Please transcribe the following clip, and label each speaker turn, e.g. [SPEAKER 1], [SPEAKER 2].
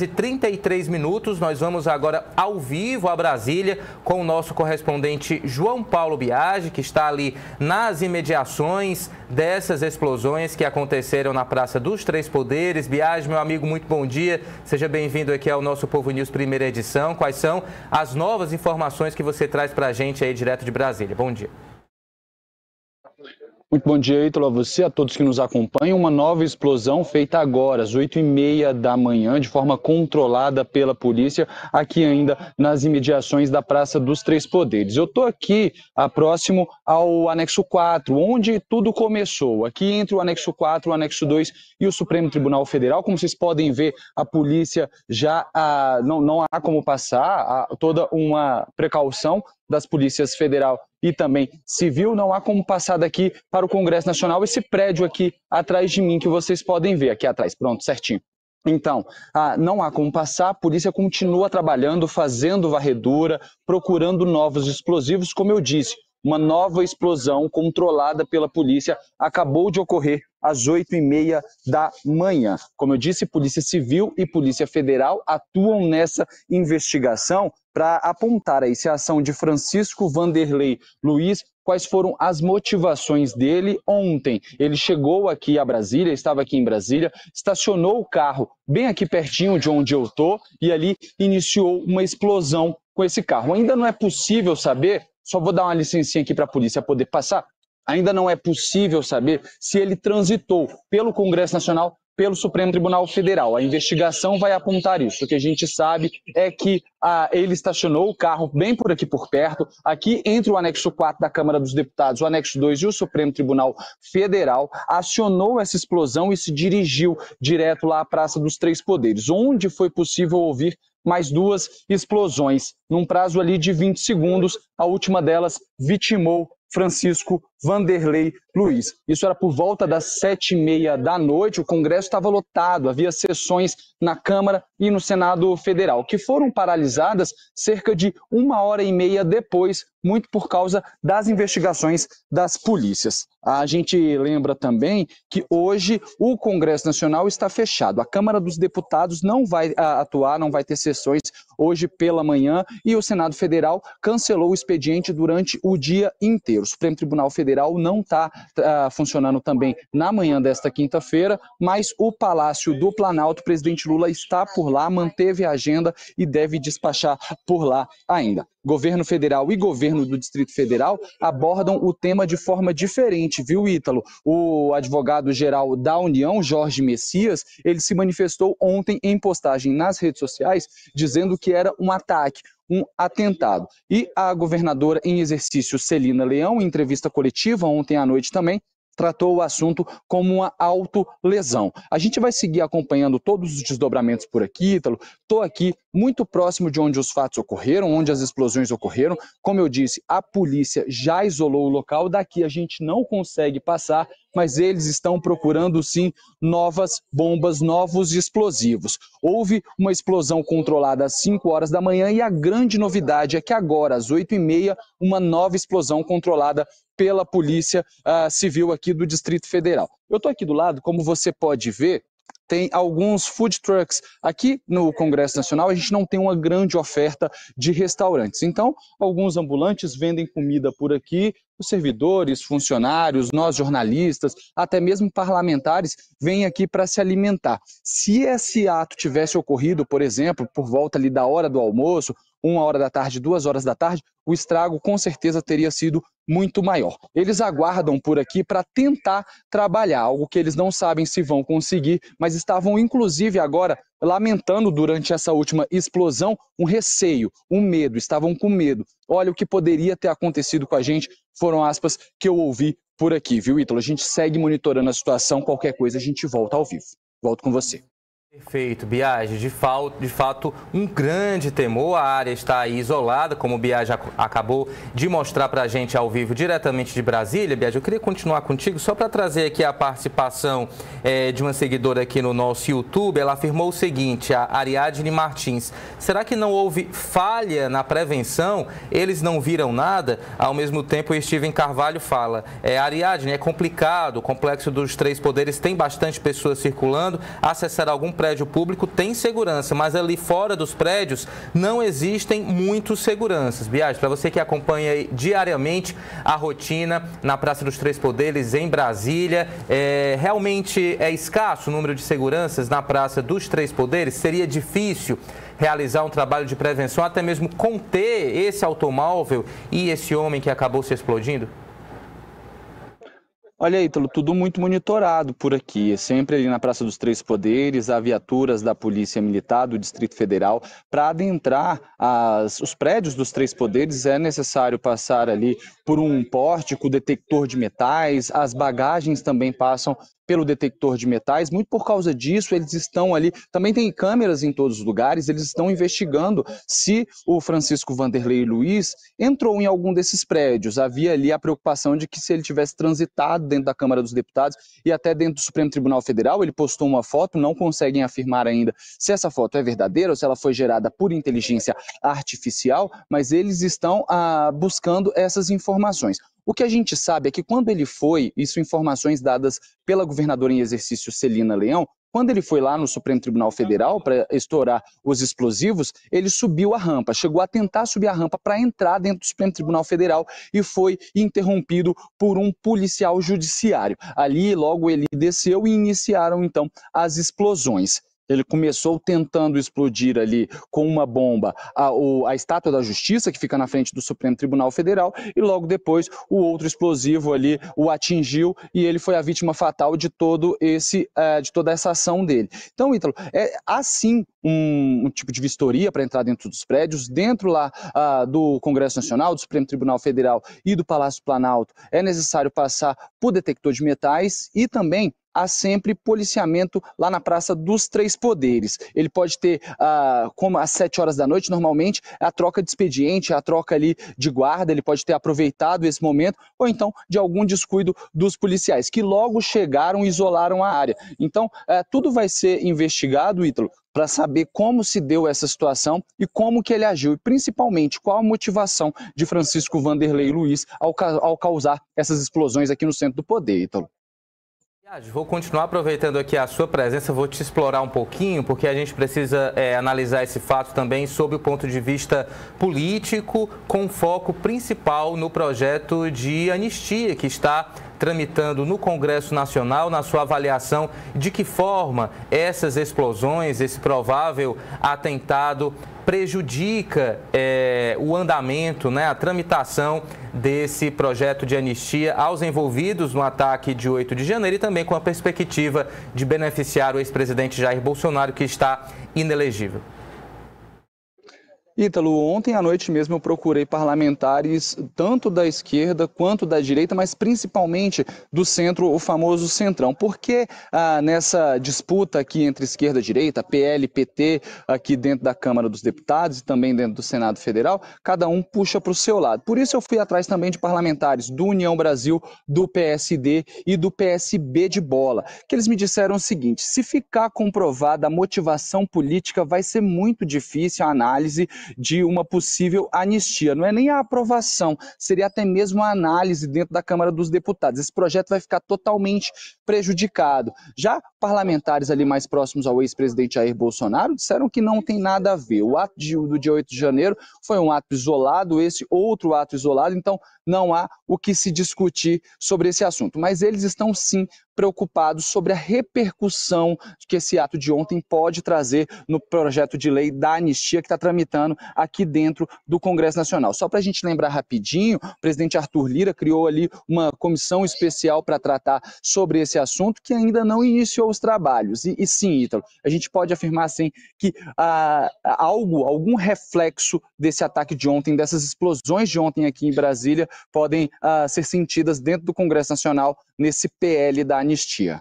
[SPEAKER 1] e 33 minutos, nós vamos agora ao vivo a Brasília com o nosso correspondente João Paulo Biagi, que está ali nas imediações dessas explosões que aconteceram na Praça dos Três Poderes. Biagi, meu amigo, muito bom dia. Seja bem-vindo aqui ao nosso Povo News primeira edição. Quais são as novas informações que você traz para a gente aí direto de Brasília? Bom dia.
[SPEAKER 2] Muito bom dia, Ítalo, a você, a todos que nos acompanham. Uma nova explosão feita agora, às 8h30 da manhã, de forma controlada pela polícia, aqui ainda nas imediações da Praça dos Três Poderes. Eu estou aqui a, próximo ao anexo 4, onde tudo começou. Aqui entre o anexo 4, o anexo 2 e o Supremo Tribunal Federal. Como vocês podem ver, a polícia já ah, não, não há como passar, há toda uma precaução das polícias federal e também civil. Não há como passar daqui para o Congresso Nacional esse prédio aqui atrás de mim que vocês podem ver aqui atrás. Pronto, certinho. Então, ah, não há como passar, a polícia continua trabalhando, fazendo varredura, procurando novos explosivos, como eu disse. Uma nova explosão controlada pela polícia acabou de ocorrer às 8 e meia da manhã. Como eu disse, Polícia Civil e Polícia Federal atuam nessa investigação para apontar aí se a ação de Francisco Vanderlei Luiz, quais foram as motivações dele ontem. Ele chegou aqui a Brasília, estava aqui em Brasília, estacionou o carro bem aqui pertinho de onde eu tô e ali iniciou uma explosão com esse carro. Ainda não é possível saber, só vou dar uma licencinha aqui para a polícia poder passar, ainda não é possível saber se ele transitou pelo Congresso Nacional, pelo Supremo Tribunal Federal. A investigação vai apontar isso. O que a gente sabe é que ah, ele estacionou o carro bem por aqui por perto, aqui entre o anexo 4 da Câmara dos Deputados, o anexo 2 e o Supremo Tribunal Federal, acionou essa explosão e se dirigiu direto lá à Praça dos Três Poderes, onde foi possível ouvir mais duas explosões, num prazo ali de 20 segundos. A última delas vitimou Francisco Vanderlei Luiz. Isso era por volta das sete e meia da noite. O Congresso estava lotado, havia sessões na Câmara e no Senado Federal, que foram paralisadas cerca de uma hora e meia depois, muito por causa das investigações das polícias. A gente lembra também que hoje o Congresso Nacional está fechado. A Câmara dos Deputados não vai ah, atuar, não vai ter sessões hoje pela manhã e o Senado Federal cancelou o expediente durante o dia inteiro. O Supremo Tribunal Federal Federal não está uh, ah, funcionando também na manhã desta quinta-feira, mas o Palácio do Planalto, o presidente Lula está por lá, manteve a agenda e deve despachar por lá ainda. Governo federal e governo do Distrito Federal abordam o tema de forma diferente, viu, Ítalo? O advogado-geral da União, Jorge Messias, ele se manifestou ontem em postagem nas redes sociais dizendo que era um ataque, um atentado. E a governadora em exercício, Celina Leão, em entrevista coletiva ontem à noite também, tratou o assunto como uma autolesão. A gente vai seguir acompanhando todos os desdobramentos por aqui, Ítalo. Estou aqui muito próximo de onde os fatos ocorreram, onde as explosões ocorreram. Como eu disse, a polícia já isolou o local, daqui a gente não consegue passar, mas eles estão procurando sim novas bombas, novos explosivos. Houve uma explosão controlada às 5 horas da manhã e a grande novidade é que agora, às 8 e meia, uma nova explosão controlada pela polícia uh, civil aqui aqui do Distrito Federal. Eu estou aqui do lado, como você pode ver, tem alguns food trucks. Aqui no Congresso Nacional, a gente não tem uma grande oferta de restaurantes. Então, alguns ambulantes vendem comida por aqui, os servidores, funcionários, nós jornalistas, até mesmo parlamentares vêm aqui para se alimentar. Se esse ato tivesse ocorrido, por exemplo, por volta ali da hora do almoço, uma hora da tarde, duas horas da tarde, o estrago com certeza teria sido muito maior. Eles aguardam por aqui para tentar trabalhar, algo que eles não sabem se vão conseguir, mas estavam inclusive agora lamentando durante essa última explosão um receio, um medo, estavam com medo. Olha o que poderia ter acontecido com a gente, foram aspas que eu ouvi por aqui, viu, Ítalo? A gente segue monitorando a situação, qualquer coisa a gente volta ao vivo. Volto com você.
[SPEAKER 1] Perfeito, Biage. De, de, fato, um grande temor. A área está aí isolada, como o Biage ac acabou de mostrar para a gente ao vivo diretamente de Brasília. Biage, eu queria continuar contigo só para trazer aqui a participação é, de uma seguidora aqui no nosso YouTube. Ela afirmou o seguinte, a Ariadne Martins. Será que não houve falha na prevenção? Eles não viram nada? Ao mesmo tempo, o Steven Carvalho fala, é, Ariadne, é complicado, o complexo dos três poderes tem bastante pessoas circulando, acessar algum prédio prédio público tem segurança, mas ali fora dos prédios não existem muitos seguranças. Viagem para você que acompanha diariamente a rotina na Praça dos Três Poderes, em Brasília, é, realmente é escasso o número de seguranças na Praça dos Três Poderes? Seria difícil realizar um trabalho de prevenção, até mesmo conter esse automóvel e esse homem que acabou se explodindo?
[SPEAKER 2] Olha, Ítalo, tudo muito monitorado por aqui. É sempre ali na Praça dos Três Poderes, há viaturas da Polícia Militar do Distrito Federal. Para adentrar as, os prédios dos Três Poderes, é necessário passar ali por um pórtico, detector de metais. As bagagens também passam pelo detector de metais. Muito por causa disso, eles estão ali. Também tem câmeras em todos os lugares, eles estão investigando se o Francisco Vanderlei Luiz entrou em algum desses prédios. Havia ali a preocupação de que se ele tivesse transitado dentro da Câmara dos Deputados e até dentro do Supremo Tribunal Federal, ele postou uma foto, não conseguem afirmar ainda se essa foto é verdadeira ou se ela foi gerada por inteligência artificial, mas eles estão ah, buscando essas informações. O que a gente sabe é que quando ele foi, isso informações dadas pela governadora em exercício Celina Leão, quando ele foi lá no Supremo Tribunal Federal para estourar os explosivos, ele subiu a rampa, chegou a tentar subir a rampa para entrar dentro do Supremo Tribunal Federal e foi interrompido por um policial judiciário. Ali, logo ele desceu e iniciaram então as explosões. Ele começou tentando explodir ali com uma bomba a, o, a estátua da justiça, que fica na frente do Supremo Tribunal Federal, e logo depois o outro explosivo ali o atingiu e ele foi a vítima fatal de todo esse uh, de toda essa ação dele. Então, Ítalo, é, há sim um, um tipo de vistoria para entrar dentro dos prédios, dentro lá uh, do Congresso Nacional, do Supremo Tribunal Federal e do Palácio Planalto, é necessário passar por detector de metais e também há sempre policiamento lá na Praça dos Três Poderes. Ele pode ter, ah, como às 7 horas da noite, normalmente, a troca de expediente, a troca ali de guarda, ele pode ter aproveitado esse momento, ou então de algum descuido dos policiais, que logo chegaram e isolaram a área. Então, eh, tudo vai ser investigado, Ítalo, para saber como se deu essa situação e como que ele agiu, e principalmente qual a motivação de Francisco Vanderlei Luiz ao, ao causar essas explosões aqui no centro do poder, Ítalo.
[SPEAKER 1] Vou continuar aproveitando aqui a sua presença, vou te explorar um pouquinho, porque a gente precisa é, analisar esse fato também sob o ponto de vista político, com foco principal no projeto de anistia que está tramitando no Congresso Nacional, na sua avaliação, de que forma essas explosões, esse provável atentado prejudica é, o andamento, né, a tramitação desse projeto de anistia aos envolvidos no ataque de 8 de janeiro e também com a perspectiva de beneficiar o ex-presidente Jair Bolsonaro, que está inelegível.
[SPEAKER 2] Ítalo, ontem à noite mesmo eu procurei parlamentares tanto da esquerda quanto da direita, mas principalmente do centro, o famoso centrão. Porque ah, nessa disputa aqui entre esquerda e direita, PL, PT, aqui dentro da Câmara dos Deputados e também dentro do Senado Federal, cada um puxa para o seu lado. Por isso eu fui atrás também de parlamentares do União Brasil, do PSD e do PSB de bola, que eles me disseram o seguinte: se ficar comprovada a motivação política, vai ser muito difícil a análise de uma possível anistia. Não é nem a aprovação, seria até mesmo a análise dentro da Câmara dos Deputados. Esse projeto vai ficar totalmente prejudicado. Já parlamentares ali mais próximos ao ex-presidente Jair Bolsonaro disseram que não tem nada a ver. O ato de, do dia 8 de janeiro foi um ato isolado, esse outro ato isolado, então não há o que se discutir sobre esse assunto. Mas eles estão sim preocupados sobre a repercussão que esse ato de ontem pode trazer no projeto de lei da anistia que está tramitando aqui dentro do Congresso Nacional. Só para a gente lembrar rapidinho, o presidente Arthur Lira criou ali uma comissão especial para tratar sobre esse assunto que ainda não iniciou os trabalhos. E, e sim, Ítalo, a gente pode afirmar sim que ah, algo, algum reflexo desse ataque de ontem, dessas explosões de ontem aqui em Brasília, podem uh, ser sentidas dentro do Congresso Nacional nesse PL da anistia.